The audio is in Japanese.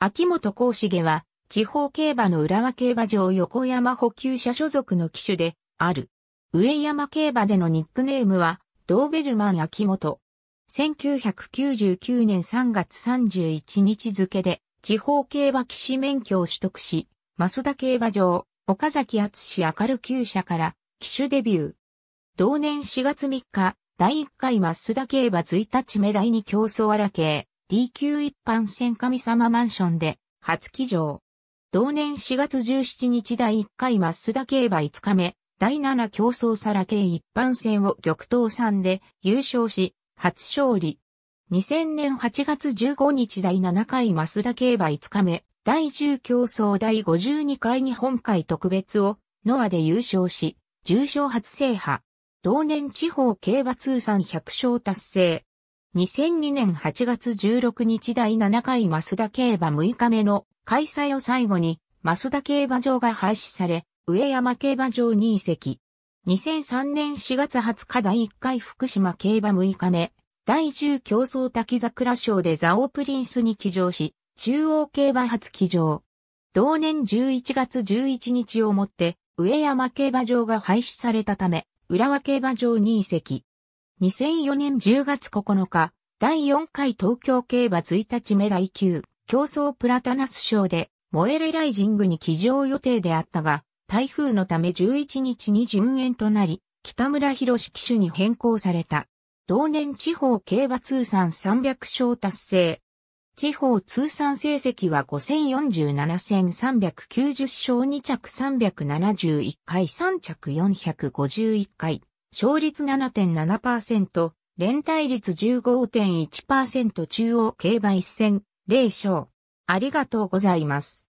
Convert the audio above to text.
秋元康重は、地方競馬の浦和競馬場横山補給者所属の騎手で、ある。上山競馬でのニックネームは、ドーベルマン秋元。1999年3月31日付で、地方競馬騎士免許を取得し、増田競馬場、岡崎厚氏明る厩社から、騎手デビュー。同年4月3日、第1回増田競馬1日目第2競争荒系、D 級一般戦神様マンションで初騎乗。同年4月17日第1回増田競馬5日目、第7競争サラ系一般戦を玉頭三で優勝し、初勝利。2000年8月15日第7回増田競馬5日目、第10競争第52回日本海特別を、ノアで優勝し、重賞初制覇。同年地方競馬通算100勝達成。2002年8月16日第7回マスダ競馬6日目の開催を最後に、マスダ競馬場が廃止され、上山競馬場に移籍。2003年4月20日第1回福島競馬6日目、第10競争滝桜賞でザオープリンスに騎乗し、中央競馬初騎乗。同年11月11日をもって、上山競馬場が廃止されたため、浦和競馬場に移籍。2004年10月9日、第4回東京競馬1日目第9、競争プラタナス賞で、モエレライジングに騎乗予定であったが、台風のため11日に順延となり、北村博士騎手に変更された。同年地方競馬通算300勝達成。地方通算成績は5047戦390勝2着371回3着451回。勝率7.7%、連帯率15.1%中央競馬一戦、0勝。ありがとうございます。